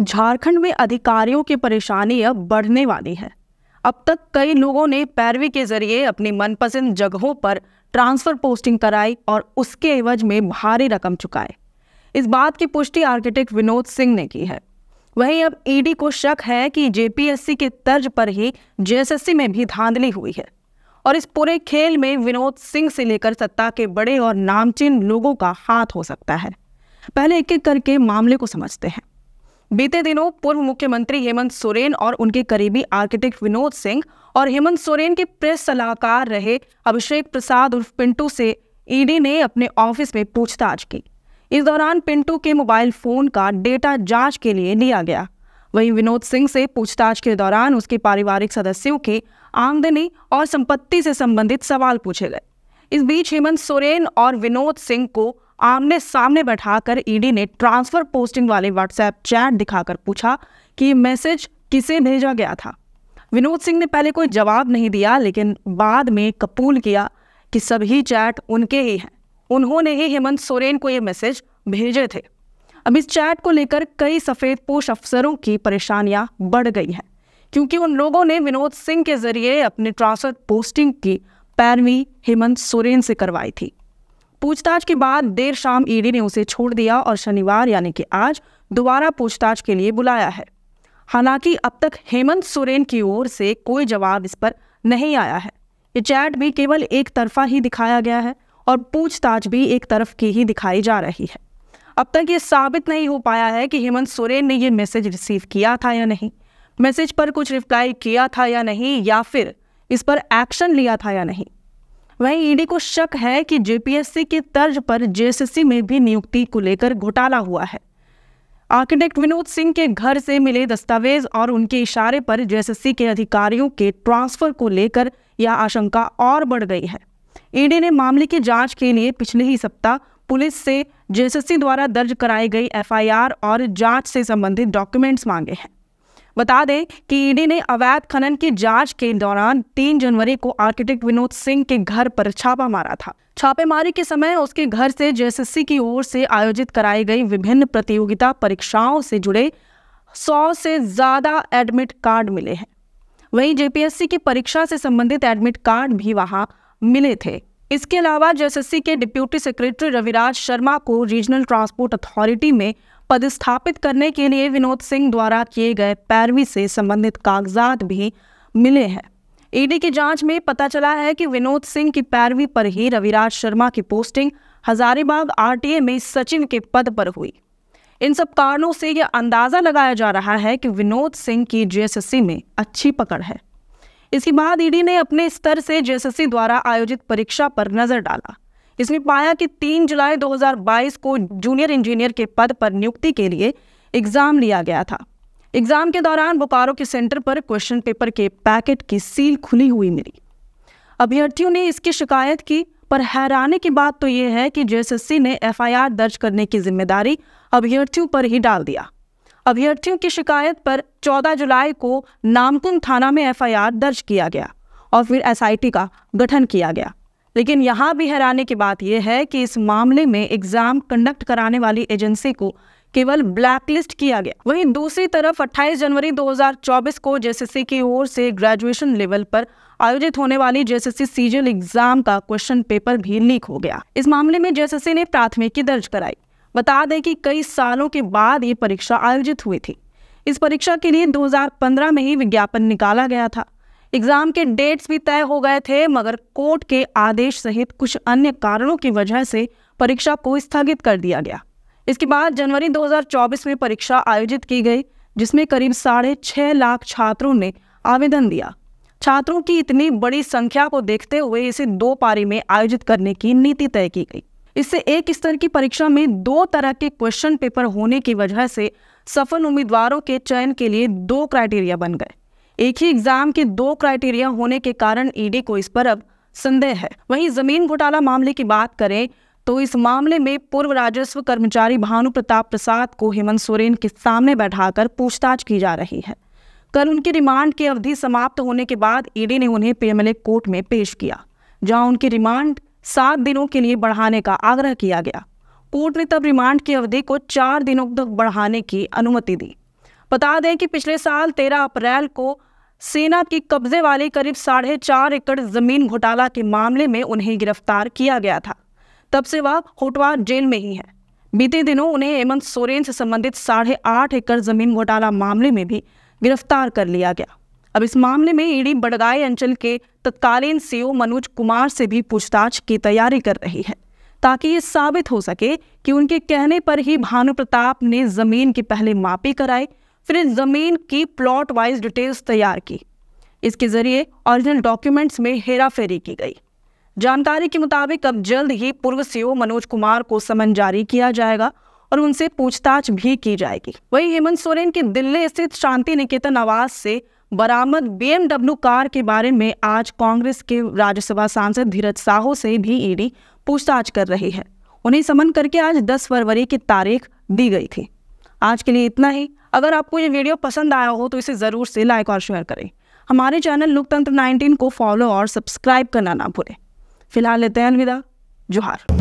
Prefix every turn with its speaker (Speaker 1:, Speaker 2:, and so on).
Speaker 1: झारखंड में अधिकारियों की परेशानी अब बढ़ने वाली है अब तक कई लोगों ने पैरवी के जरिए अपनी मनपसंद जगहों पर ट्रांसफ़र पोस्टिंग कराई और उसके एवज में भारी रकम चुकाए इस बात की पुष्टि आर्किटेक्ट विनोद सिंह ने की है वहीं अब ईडी को शक है कि जेपीएससी के तर्ज पर ही जेएसएससी में भी धांधली हुई है और इस पूरे खेल में विनोद सिंह से लेकर सत्ता के बड़े और नामचीन लोगों का हाथ हो सकता है पहले एक एक करके मामले को समझते हैं बीते दिनों पूर्व मुख्यमंत्री हेमंत सोरेन और उनके करीबी आर्किटेक्ट विनोद सिंह और हेमंत सोरेन के प्रेस सलाहकार रहे अभिषेक प्रसाद उर्फ पिंटू से ईडी ने अपने ऑफिस में पूछताछ की इस दौरान पिंटू के मोबाइल फोन का डेटा जांच के लिए लिया गया वहीं विनोद सिंह से पूछताछ के दौरान उसके पारिवारिक सदस्यों की आमदनी और संपत्ति से संबंधित सवाल पूछे गए इस बीच हेमंत सोरेन और विनोद सिंह को आमने सामने बैठाकर ईडी ने ट्रांसफर पोस्टिंग वाले व्हाट्सएप चैट दिखाकर पूछा कि मैसेज किसे भेजा गया था विनोद सिंह ने पहले कोई जवाब नहीं दिया लेकिन बाद में कपूल किया कि सभी चैट उनके ही हैं उन्होंने ही हेमंत सोरेन को ये मैसेज भेजे थे अब इस चैट को लेकर कई सफ़ेद पोष अफसरों की परेशानियां बढ़ गई हैं क्योंकि उन लोगों ने विनोद सिंह के जरिए अपने ट्रांसफर पोस्टिंग की पैरवी हेमंत सोरेन से करवाई थी पूछताछ के बाद देर शाम ईडी ने उसे छोड़ दिया और शनिवार यानी कि आज दोबारा पूछताछ के लिए बुलाया है हालांकि अब तक हेमंत सोरेन की ओर से कोई जवाब इस पर नहीं आया है ये चैट भी केवल एक तरफा ही दिखाया गया है और पूछताछ भी एक तरफ की ही दिखाई जा रही है अब तक ये साबित नहीं हो पाया है कि हेमंत सोरेन ने ये मैसेज रिसीव किया था या नहीं मैसेज पर कुछ रिप्लाई किया था या नहीं या फिर इस पर एक्शन लिया था या नहीं वहीं ईडी को शक है कि जेपीएससी की तर्ज पर जेएससी में भी नियुक्ति को लेकर घोटाला हुआ है आर्किटेक्ट विनोद सिंह के घर से मिले दस्तावेज और उनके इशारे पर जेएससी के अधिकारियों के ट्रांसफर को लेकर यह आशंका और बढ़ गई है ईडी ने मामले की जांच के लिए पिछले ही सप्ताह पुलिस से जेएससी द्वारा दर्ज कराई गई एफआईआर और जांच से संबंधित डॉक्यूमेंट्स मांगे हैं बता दें कि ईडी ने अवैध खनन की जांच के दौरान 3 जनवरी को आर्किटेक्ट विनोद सिंह के घर पर छापा मारा था छापेमारी के समय उसके घर से जेएसएससी की ओर से आयोजित कराई गई विभिन्न प्रतियोगिता परीक्षाओं से जुड़े सौ से ज़्यादा एडमिट कार्ड मिले हैं वहीं जेपीएससी की परीक्षा से संबंधित एडमिट कार्ड भी वहां मिले थे इसके अलावा जेएसएससी के डिप्यूटी सेक्रेटरी रविराज शर्मा को रीजनल ट्रांसपोर्ट अथॉरिटी में पदस्थापित करने के लिए विनोद सिंह द्वारा किए गए पैरवी से संबंधित कागजात भी मिले हैं ईडी e की जांच में पता चला है कि विनोद सिंह की पैरवी पर ही रविराज शर्मा की पोस्टिंग हजारीबाग आरटीए में सचिव के पद पर हुई इन सब कारणों से यह अंदाज़ा लगाया जा रहा है कि विनोद सिंह की जेएसएससी में अच्छी पकड़ है इसके बाद ईडी e ने अपने स्तर से जेएसएससी द्वारा आयोजित परीक्षा पर नज़र डाला इसने पाया कि 3 जुलाई 2022 को जूनियर इंजीनियर के पद पर नियुक्ति के लिए एग्ज़ाम लिया गया था एग्ज़ाम के दौरान बोकारो के सेंटर पर क्वेश्चन पेपर के पैकेट की सील खुली हुई मिली अभ्यर्थियों ने इसकी शिकायत की पर हैरानी की बात तो यह है कि जेएसएससी ने एफआईआर दर्ज करने की जिम्मेदारी अभ्यर्थियों पर ही डाल दिया अभ्यर्थियों की शिकायत पर 14 जुलाई को नामकुम थाना में एफआईआर दर्ज किया गया और फिर एसआईटी का गठन किया गया लेकिन यहाँ भी हैरानी की बात यह है कि इस मामले में एग्ज़ाम कंडक्ट कराने वाली एजेंसी को केवल ब्लैकलिस्ट किया गया वहीं दूसरी तरफ 28 जनवरी 2024 को जेएसएससी की ओर से ग्रेजुएशन लेवल पर आयोजित होने वाली जेएसएससी सीजल एग्जाम का क्वेश्चन पेपर भी लीक हो गया इस मामले में जेएसएससी ने प्राथमिकी दर्ज कराई बता दें कि कई सालों के बाद ये परीक्षा आयोजित हुई थी इस परीक्षा के लिए 2015 में ही विज्ञापन निकाला गया था एग्जाम के डेट्स भी तय हो गए थे मगर कोर्ट के आदेश सहित कुछ अन्य कारणों की वजह से परीक्षा को स्थगित कर दिया गया इसके बाद जनवरी 2024 में परीक्षा आयोजित की गई जिसमें करीब साढ़े छह लाख छात्रों ने आवेदन दिया छात्रों की इतनी बड़ी संख्या को देखते हुए इसे दो पारी में आयोजित करने की नीति तय की गई इससे एक स्तर की परीक्षा में दो तरह के क्वेश्चन पेपर होने की वजह से सफल उम्मीदवारों के चयन के लिए दो क्राइटेरिया बन गए एक ही एग्जाम के दो क्राइटेरिया होने के कारण ईडी e को इस पर अब संदेह है वहीं जमीन घोटाला मामले की बात करें तो इस मामले में पूर्व राजस्व कर्मचारी भानु प्रताप प्रसाद को हेमंत सोरेन के सामने बैठाकर पूछताछ की जा रही है कल उनकी रिमांड की अवधि समाप्त होने के बाद ईडी e ने उन्हें पीएमएलए कोर्ट में पेश किया जहां उनकी रिमांड सात दिनों के लिए बढ़ाने का आग्रह किया गया कोर्ट ने तब रिमांड की अवधि को चार दिनों तक बढ़ाने की अनुमति दी बता दें कि पिछले साल तेरह अप्रैल को सेना के कब्जे वाले करीब साढ़े चार एकड़ जमीन घोटाला के मामले में उन्हें गिरफ्तार किया गया था तब से वह होटवार जेल में ही है बीते दिनों उन्हें हेमंत सोरेन से संबंधित साढ़े आठ एकड़ जमीन घोटाला मामले में भी गिरफ्तार कर लिया गया अब इस मामले में ईडी बड़गाई अंचल के तत्कालीन सीओ मनोज कुमार से भी पूछताछ की तैयारी कर रही है ताकि ये साबित हो सके कि उनके कहने पर ही भानु प्रताप ने जमीन की पहले मापी कराई फिर इस ज़मीन की प्लॉट वाइज डिटेल्स तैयार की इसके ज़रिए ओरिजिनल डॉक्यूमेंट्स में हेरा फेरी की गई जानकारी के मुताबिक अब जल्द ही पूर्व सीओ e मनोज कुमार को समन जारी किया जाएगा और उनसे पूछताछ भी की जाएगी वही हेमंत सोरेन के दिल्ली स्थित शांति निकेतन आवास से बरामद बीएमडब्ल्यू कार के बारे में आज कांग्रेस के राज्यसभा सांसद धीरज साहू से भी ईडी e पूछताछ कर रही है उन्हें समन करके आज 10 फरवरी की तारीख दी गई थी आज के लिए इतना ही अगर आपको ये वीडियो पसंद आया हो तो इसे ज़रूर से लाइक और शेयर करें हमारे चैनल लोकतंत्र 19 को फॉलो और सब्सक्राइब करना ना भूलें फिलहाल लेते हैं अलविदा जोहार